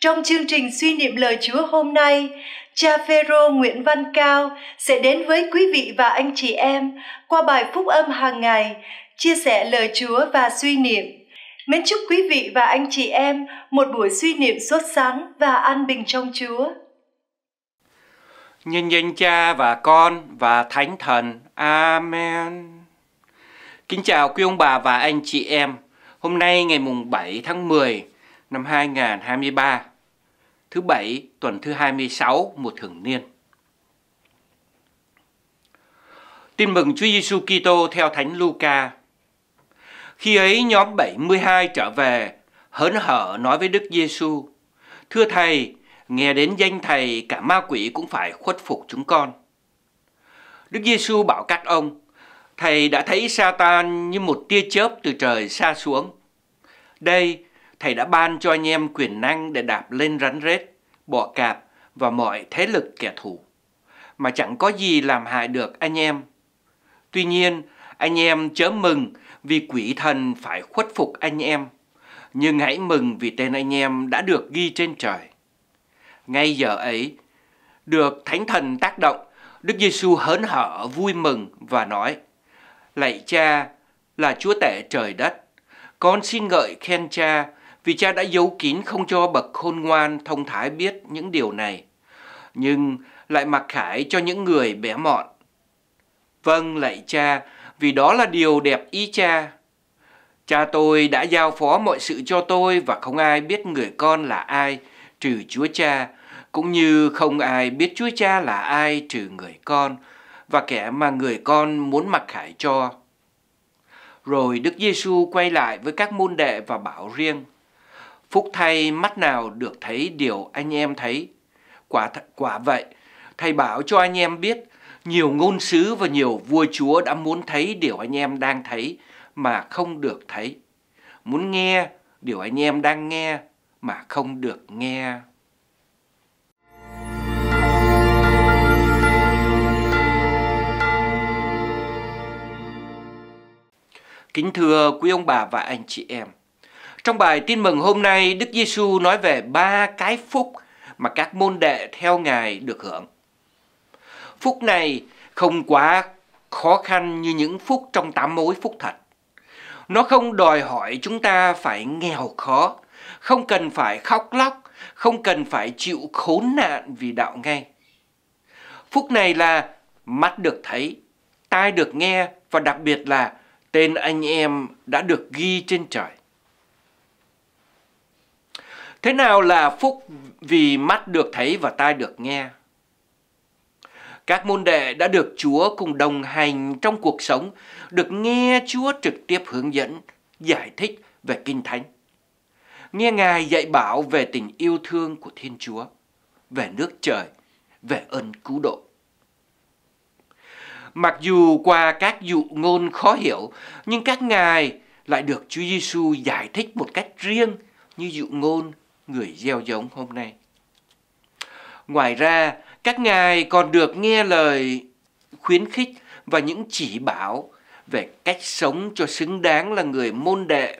trong chương trình suy niệm lời Chúa hôm nay, cha Phêrô Nguyễn Văn Cao sẽ đến với quý vị và anh chị em qua bài phúc âm hàng ngày, chia sẻ lời Chúa và suy niệm. Mến chúc quý vị và anh chị em một buổi suy niệm sốt sáng và an bình trong Chúa. Nhân danh Cha và Con và Thánh Thần. Amen. Kính chào quý ông bà và anh chị em. Hôm nay ngày mùng 7 tháng 10 năm 2023 thứ bảy tuần thứ 26 một thường niên. Tin mừng Chúa Giêsu Kitô theo Thánh Luca. Khi ấy nhóm 72 trở về, hớn hở nói với Đức Giêsu: "Thưa thầy, nghe đến danh thầy cả ma quỷ cũng phải khuất phục chúng con." Đức Giêsu bảo các ông: "Thầy đã thấy Satan như một tia chớp từ trời xa xuống. Đây Thầy đã ban cho anh em quyền năng để đạp lên rắn rết, bọ cạp và mọi thế lực kẻ thù. Mà chẳng có gì làm hại được anh em. Tuy nhiên, anh em chớ mừng vì quỷ thần phải khuất phục anh em. Nhưng hãy mừng vì tên anh em đã được ghi trên trời. Ngay giờ ấy, được Thánh Thần tác động, Đức Giêsu hớn hở vui mừng và nói, Lạy cha là Chúa Tể trời đất, con xin ngợi khen cha vì cha đã giấu kín không cho bậc khôn ngoan thông thái biết những điều này, nhưng lại mặc khải cho những người bé mọn. Vâng lạy cha, vì đó là điều đẹp ý cha. Cha tôi đã giao phó mọi sự cho tôi và không ai biết người con là ai trừ Chúa Cha, cũng như không ai biết Chúa Cha là ai trừ người con và kẻ mà người con muốn mặc khải cho. Rồi Đức Giêsu quay lại với các môn đệ và bảo riêng: Phúc thay mắt nào được thấy điều anh em thấy. Quả th quả vậy, thầy bảo cho anh em biết, nhiều ngôn sứ và nhiều vua chúa đã muốn thấy điều anh em đang thấy mà không được thấy. Muốn nghe điều anh em đang nghe mà không được nghe. Kính thưa quý ông bà và anh chị em, trong bài tin mừng hôm nay, Đức Giêsu nói về ba cái phúc mà các môn đệ theo Ngài được hưởng. Phúc này không quá khó khăn như những phúc trong tám mối phúc thật. Nó không đòi hỏi chúng ta phải nghèo khó, không cần phải khóc lóc, không cần phải chịu khốn nạn vì đạo ngay. Phúc này là mắt được thấy, tai được nghe và đặc biệt là tên anh em đã được ghi trên trời. Thế nào là phúc vì mắt được thấy và tai được nghe? Các môn đệ đã được Chúa cùng đồng hành trong cuộc sống, được nghe Chúa trực tiếp hướng dẫn, giải thích về Kinh Thánh. Nghe Ngài dạy bảo về tình yêu thương của Thiên Chúa, về nước trời, về ơn cứu độ. Mặc dù qua các dụ ngôn khó hiểu, nhưng các ngài lại được Chúa Giêsu giải thích một cách riêng như dụ ngôn người gieo giống hôm nay. Ngoài ra, các ngài còn được nghe lời khuyến khích và những chỉ bảo về cách sống cho xứng đáng là người môn đệ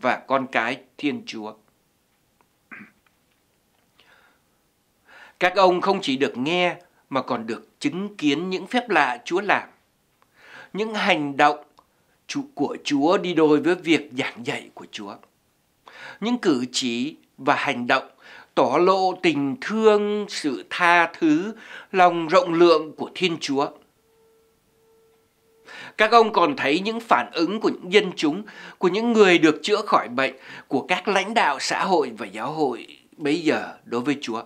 và con cái Thiên Chúa. Các ông không chỉ được nghe mà còn được chứng kiến những phép lạ Chúa làm. Những hành động của Chúa đi đôi với việc giảng dạy của Chúa. Những cử chỉ và hành động tỏ lộ tình thương, sự tha thứ, lòng rộng lượng của Thiên Chúa. Các ông còn thấy những phản ứng của những dân chúng, của những người được chữa khỏi bệnh, của các lãnh đạo xã hội và giáo hội bây giờ đối với Chúa.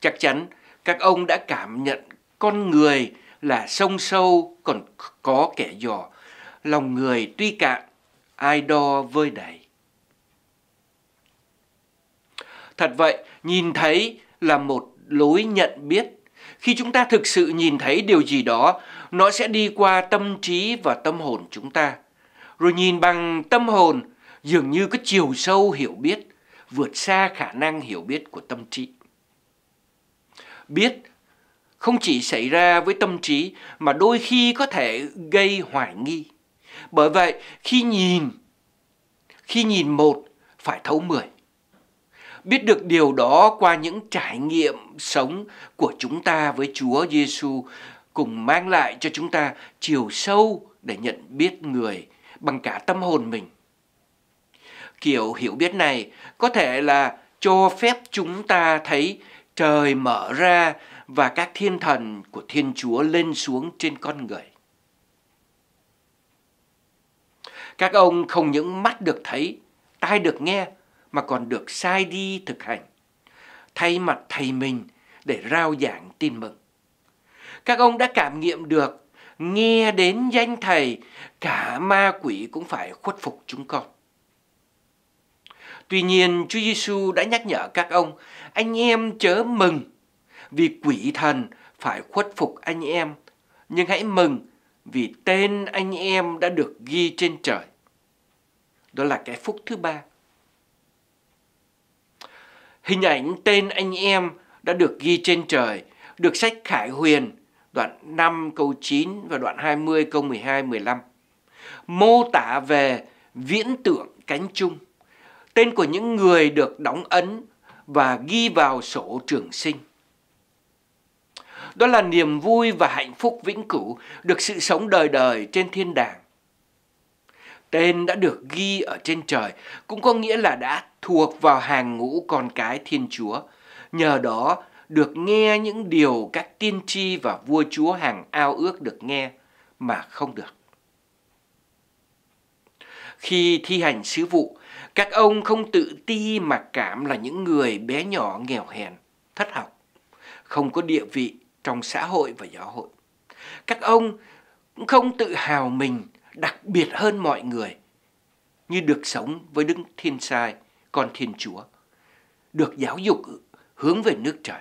Chắc chắn các ông đã cảm nhận con người là sông sâu còn có kẻ dò, lòng người tuy cạn, ai đo vơi đầy. Thật vậy, nhìn thấy là một lối nhận biết. Khi chúng ta thực sự nhìn thấy điều gì đó, nó sẽ đi qua tâm trí và tâm hồn chúng ta. Rồi nhìn bằng tâm hồn, dường như có chiều sâu hiểu biết, vượt xa khả năng hiểu biết của tâm trí. Biết không chỉ xảy ra với tâm trí mà đôi khi có thể gây hoài nghi. Bởi vậy, khi nhìn, khi nhìn một phải thấu mười biết được điều đó qua những trải nghiệm sống của chúng ta với Chúa Giêsu cùng mang lại cho chúng ta chiều sâu để nhận biết người bằng cả tâm hồn mình. Kiểu hiểu biết này có thể là cho phép chúng ta thấy trời mở ra và các thiên thần của Thiên Chúa lên xuống trên con người. Các ông không những mắt được thấy, tai được nghe mà còn được sai đi thực hành, thay mặt thầy mình để rao giảng tin mừng. Các ông đã cảm nghiệm được, nghe đến danh thầy, cả ma quỷ cũng phải khuất phục chúng con. Tuy nhiên, Chúa Giêsu đã nhắc nhở các ông, anh em chớ mừng, vì quỷ thần phải khuất phục anh em, nhưng hãy mừng vì tên anh em đã được ghi trên trời. Đó là cái phúc thứ ba Hình ảnh tên anh em đã được ghi trên trời, được sách Khải Huyền, đoạn 5 câu 9 và đoạn 20 câu 12 15. Mô tả về viễn tưởng cánh chung, tên của những người được đóng ấn và ghi vào sổ trường sinh. Đó là niềm vui và hạnh phúc vĩnh cửu được sự sống đời đời trên thiên đàng tên đã được ghi ở trên trời cũng có nghĩa là đã thuộc vào hàng ngũ con cái Thiên Chúa. Nhờ đó được nghe những điều các tiên tri và vua chúa hàng ao ước được nghe mà không được. Khi thi hành sứ vụ, các ông không tự ti mà cảm là những người bé nhỏ nghèo hèn, thất học, không có địa vị trong xã hội và giáo hội. Các ông cũng không tự hào mình đặc biệt hơn mọi người như được sống với Đức Thiên Sai, con Thiên Chúa, được giáo dục hướng về nước trời.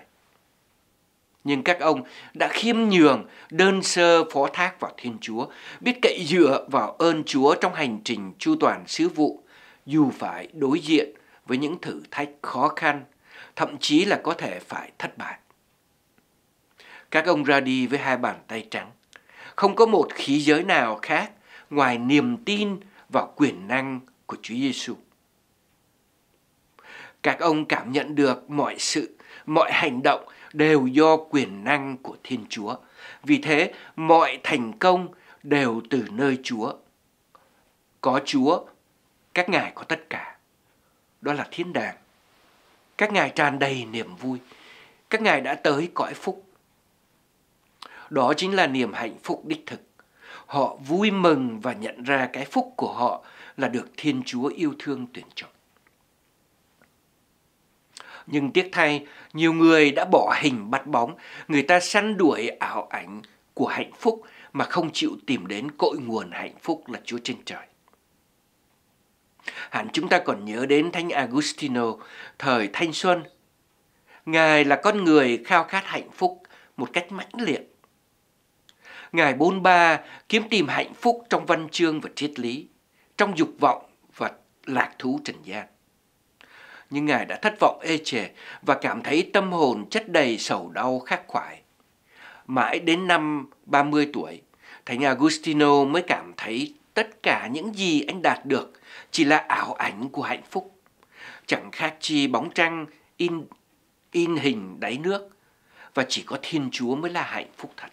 Nhưng các ông đã khiêm nhường, đơn sơ phó thác vào Thiên Chúa, biết cậy dựa vào ơn Chúa trong hành trình chu toàn sứ vụ, dù phải đối diện với những thử thách khó khăn, thậm chí là có thể phải thất bại. Các ông ra đi với hai bàn tay trắng, không có một khí giới nào khác ngoài niềm tin vào quyền năng của Chúa Giêsu. Các ông cảm nhận được mọi sự, mọi hành động đều do quyền năng của Thiên Chúa. Vì thế, mọi thành công đều từ nơi Chúa. Có Chúa, các ngài có tất cả. Đó là thiên đàng. Các ngài tràn đầy niềm vui. Các ngài đã tới cõi phúc. Đó chính là niềm hạnh phúc đích thực họ vui mừng và nhận ra cái phúc của họ là được Thiên Chúa yêu thương tuyển chọn. Nhưng tiếc thay, nhiều người đã bỏ hình bắt bóng, người ta săn đuổi ảo ảnh của hạnh phúc mà không chịu tìm đến cội nguồn hạnh phúc là Chúa trên trời. Hẳn chúng ta còn nhớ đến Thánh Agustino, thời thanh xuân. Ngài là con người khao khát hạnh phúc một cách mãnh liệt Ngài bôn ba kiếm tìm hạnh phúc trong văn chương và triết lý, trong dục vọng và lạc thú trần gian. Nhưng Ngài đã thất vọng ê chề và cảm thấy tâm hồn chất đầy sầu đau khắc khoải. Mãi đến năm 30 tuổi, Thánh Agustino mới cảm thấy tất cả những gì anh đạt được chỉ là ảo ảnh của hạnh phúc. Chẳng khác chi bóng trăng in, in hình đáy nước và chỉ có Thiên Chúa mới là hạnh phúc thật.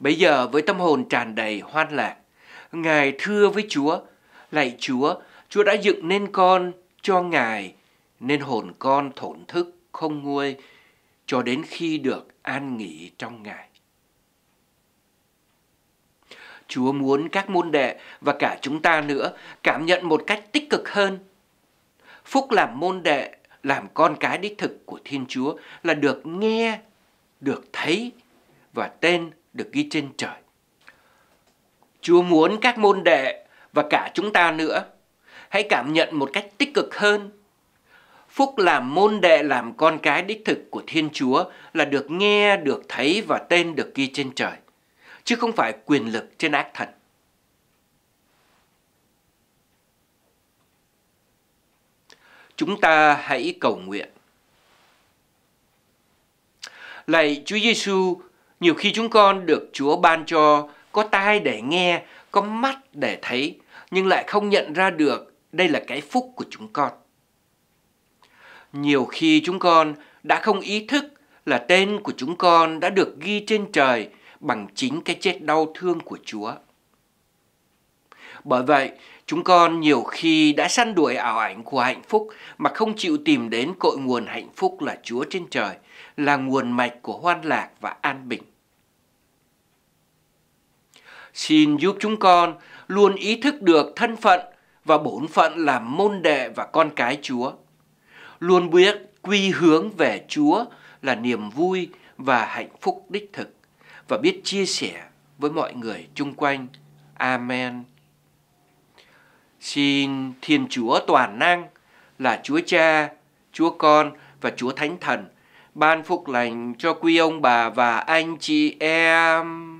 Bây giờ với tâm hồn tràn đầy hoan lạc, Ngài thưa với Chúa, Lạy Chúa, Chúa đã dựng nên con cho Ngài, nên hồn con thổn thức không nguôi cho đến khi được an nghỉ trong Ngài. Chúa muốn các môn đệ và cả chúng ta nữa cảm nhận một cách tích cực hơn. Phúc làm môn đệ, làm con cái đích thực của Thiên Chúa là được nghe, được thấy và tên được ghi trên trời. Chúa muốn các môn đệ và cả chúng ta nữa hãy cảm nhận một cách tích cực hơn. Phúc làm môn đệ làm con cái đích thực của Thiên Chúa là được nghe, được thấy và tên được ghi trên trời, chứ không phải quyền lực trên ác thần. Chúng ta hãy cầu nguyện. Lạy Chúa Giêsu, nhiều khi chúng con được Chúa ban cho có tai để nghe, có mắt để thấy, nhưng lại không nhận ra được đây là cái phúc của chúng con. Nhiều khi chúng con đã không ý thức là tên của chúng con đã được ghi trên trời bằng chính cái chết đau thương của Chúa. Bởi vậy, chúng con nhiều khi đã săn đuổi ảo ảnh của hạnh phúc mà không chịu tìm đến cội nguồn hạnh phúc là Chúa trên trời, là nguồn mạch của hoan lạc và an bình xin giúp chúng con luôn ý thức được thân phận và bổn phận làm môn đệ và con cái Chúa. Luôn biết quy hướng về Chúa là niềm vui và hạnh phúc đích thực và biết chia sẻ với mọi người chung quanh. Amen. Xin Thiên Chúa toàn năng là Chúa Cha, Chúa Con và Chúa Thánh Thần ban phúc lành cho quý ông bà và anh chị em.